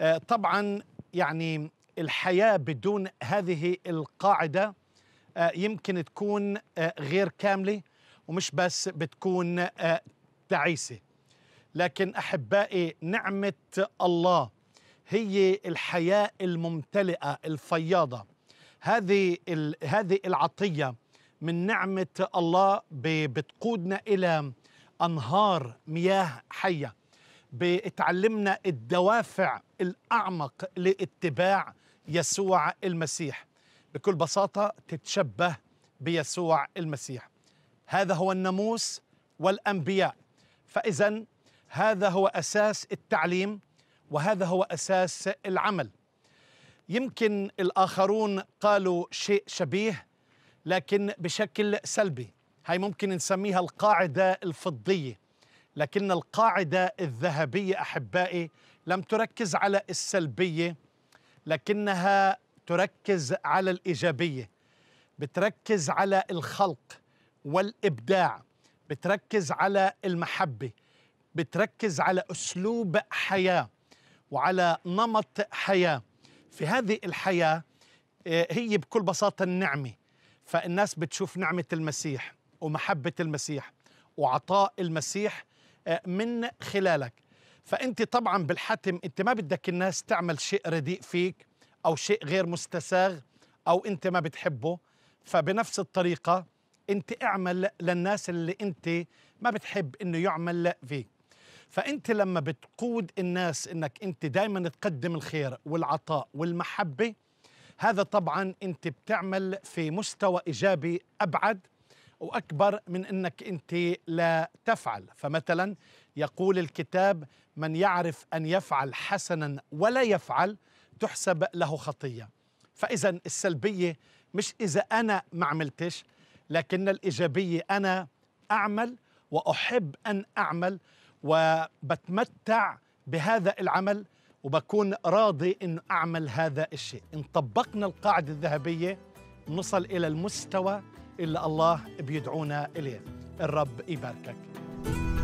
آه، طبعا يعني الحياه بدون هذه القاعده آه، يمكن تكون آه، غير كامله ومش بس بتكون تعيسه لكن احبائي نعمه الله هي الحياه الممتلئه الفياضه هذه هذه العطيه من نعمه الله بتقودنا الى انهار مياه حيه بتعلمنا الدوافع الأعمق لاتباع يسوع المسيح بكل بساطة تتشبه بيسوع المسيح هذا هو الناموس والأنبياء فإذا هذا هو أساس التعليم وهذا هو أساس العمل يمكن الآخرون قالوا شيء شبيه لكن بشكل سلبي هاي ممكن نسميها القاعدة الفضية لكن القاعدة الذهبية أحبائي لم تركز على السلبية لكنها تركز على الإيجابية بتركز على الخلق والإبداع بتركز على المحبة بتركز على أسلوب حياة وعلى نمط حياة في هذه الحياة آه، هي بكل بساطة النعمة فالناس بتشوف نعمة المسيح ومحبة المسيح وعطاء المسيح آه، من خلالك فانت طبعا بالحتم انت ما بدك الناس تعمل شيء رديء فيك او شيء غير مستساغ او انت ما بتحبه فبنفس الطريقه انت اعمل للناس اللي انت ما بتحب انه يعمل فيك فانت لما بتقود الناس انك انت دائما تقدم الخير والعطاء والمحبه هذا طبعا انت بتعمل في مستوى ايجابي ابعد واكبر من انك انت لا تفعل فمثلا يقول الكتاب من يعرف ان يفعل حسنا ولا يفعل تحسب له خطيه فاذا السلبيه مش اذا انا ما عملتش لكن الايجابيه انا اعمل واحب ان اعمل وبتمتع بهذا العمل وبكون راضي انه اعمل هذا الشيء ان طبقنا القاعده الذهبيه نصل الى المستوى إلا الله بيدعونا إليه الرب يباركك